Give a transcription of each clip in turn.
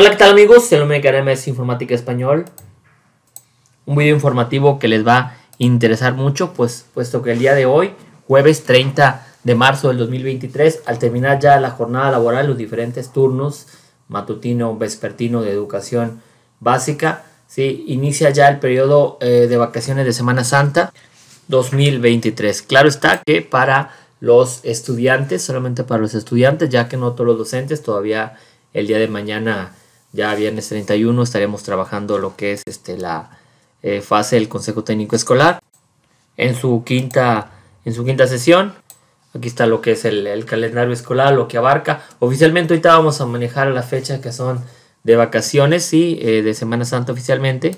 Hola, ¿qué tal amigos? Se lo me es Informática Español. Un video informativo que les va a interesar mucho, pues puesto que el día de hoy, jueves 30 de marzo del 2023, al terminar ya la jornada laboral, los diferentes turnos matutino, vespertino de educación básica, inicia ya el periodo eh, de vacaciones de Semana Santa 2023. Claro está que para los estudiantes, solamente para los estudiantes, ya que no todos los docentes, todavía el día de mañana ya viernes 31 estaremos trabajando lo que es este, la eh, fase del Consejo Técnico Escolar. En su quinta, en su quinta sesión, aquí está lo que es el, calendario escolar, lo que abarca. Oficialmente ahorita vamos a manejar la fecha que son de vacaciones, y eh, de Semana Santa oficialmente.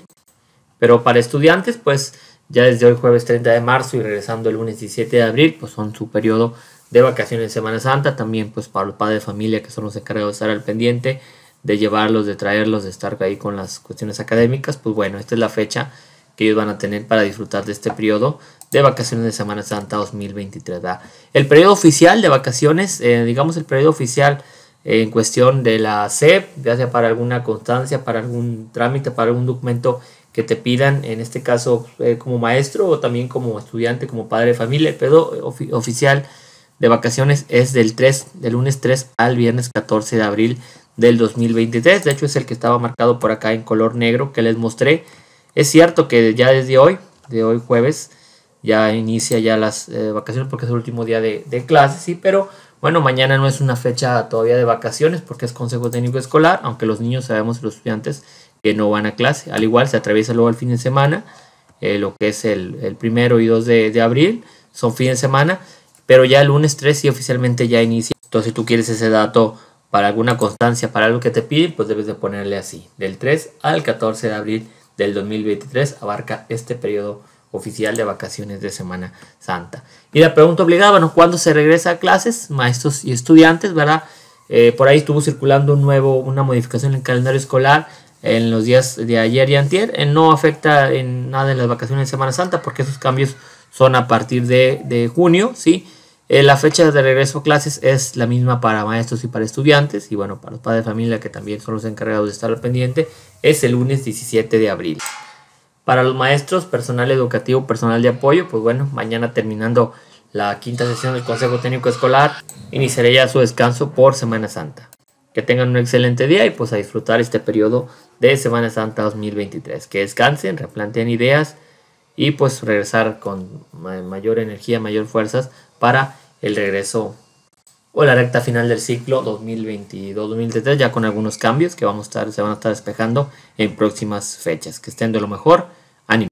Pero para estudiantes, pues ya desde hoy jueves 30 de marzo y regresando el lunes 17 de abril, pues son su periodo de vacaciones de Semana Santa. También pues para los padres de familia que son los encargados de estar al pendiente de llevarlos, de traerlos, de estar ahí con las cuestiones académicas, pues bueno, esta es la fecha que ellos van a tener para disfrutar de este periodo de vacaciones de Semana Santa 2023. El periodo oficial de vacaciones, eh, digamos el periodo oficial eh, en cuestión de la SEP, ya sea para alguna constancia, para algún trámite, para algún documento que te pidan, en este caso eh, como maestro o también como estudiante, como padre de familia, el periodo oficial de vacaciones es del 3, del lunes 3 al viernes 14 de abril del 2023. De hecho, es el que estaba marcado por acá en color negro que les mostré. Es cierto que ya desde hoy, de hoy jueves, ya inicia ya las eh, vacaciones porque es el último día de, clases, sí, pero bueno, mañana no es una fecha todavía de vacaciones porque es Consejo Técnico Escolar, aunque los niños sabemos, los estudiantes, que no van a clase. Al igual, se atraviesa luego el fin de semana, eh, lo que es el, primero y 2 de, abril, son fin de semana, pero ya el lunes 3 sí oficialmente ya inicia. Entonces, si tú quieres ese dato para alguna constancia, para algo que te piden, pues debes de ponerle así. Del 3 al 14 de abril del 2023 abarca este periodo oficial de vacaciones de Semana Santa. Y la pregunta obligada, bueno, ¿cuándo se regresa a clases? Maestros y estudiantes, ¿verdad? Eh, por ahí estuvo circulando un nuevo, una modificación en el calendario escolar en los días de ayer y antier. Eh, no afecta en nada en las vacaciones de Semana Santa porque esos cambios son a partir de, de junio, ¿sí? Eh, la fecha de regreso a clases es la misma para maestros y para estudiantes y bueno, para los padres de familia que también son los encargados de estar al pendiente, es el lunes 17 de abril. Para los maestros, personal educativo, personal de apoyo, pues bueno, mañana terminando la quinta sesión del Consejo Técnico Escolar, iniciaré ya su descanso por Semana Santa. Que tengan un excelente día y pues a disfrutar este periodo de Semana Santa 2023. Que descansen, replanteen ideas y pues regresar con mayor energía, mayor fuerzas para el regreso o la recta final del ciclo 2022-2023, ya con algunos cambios que vamos a estar, se van a estar despejando en próximas fechas. Que estén de lo mejor.